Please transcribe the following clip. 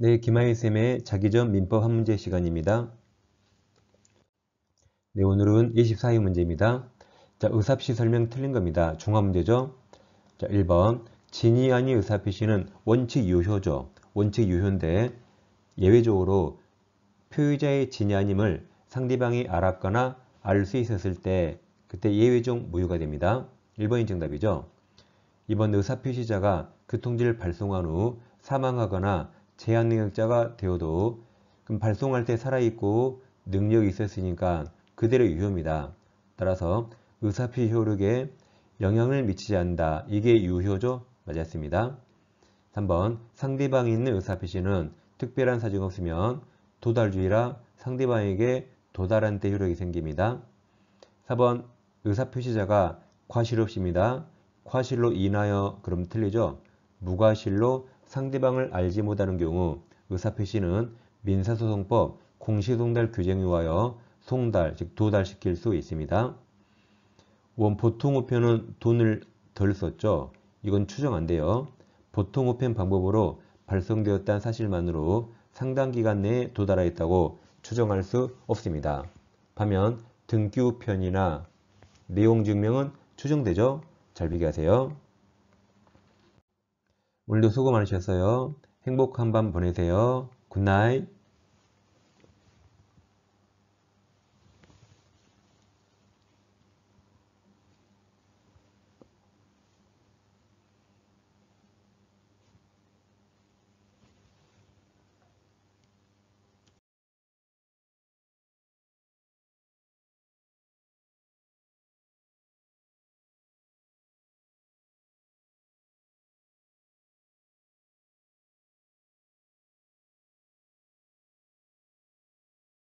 네, 김하희 쌤의 자기전 민법 한 문제 시간입니다. 네, 오늘은 24회 문제입니다. 자, 의사표시 설명 틀린 겁니다. 중화문제죠. 자, 1번 진의아니 의사표시는 원칙 유효죠. 원칙 유효인데 예외적으로 표의자의 진의 아님을 상대방이 알았거나 알 수 있었을 때 그때 예외적 무효가 됩니다. 1번이 정답이죠. 2번 의사표시자가 교통지를 발송한 후 사망하거나 제한 능력자가 되어도 그럼 발송할 때 살아있고 능력이 있었으니까 그대로 유효입니다. 따라서 의사표 효력에 영향을 미치지 않는다. 이게 유효죠? 맞았습니다. 3번 상대방이 있는 의사표시는 특별한 사정 없으면 도달주의라 상대방에게 도달한 때 효력이 생깁니다. 4번 의사표시자가 과실 없습니다 과실로 인하여 그럼 틀리죠? 무과실로 상대방을 알지 못하는 경우 의사표시는 민사소송법 공시송달 규정에 의하여 송달, 즉 도달시킬 수 있습니다. 원 보통 우편은 돈을 덜 썼죠. 이건 추정 안 돼요. 보통 우편 방법으로 발송되었다는 사실만으로 상당 기간 내에 도달하였다고 추정할 수 없습니다. 반면 등기 우편이나 내용 증명은 추정되죠. 잘 비교하세요. 오늘도 수고 많으셨어요. 행복한 밤 보내세요. 굿나잇.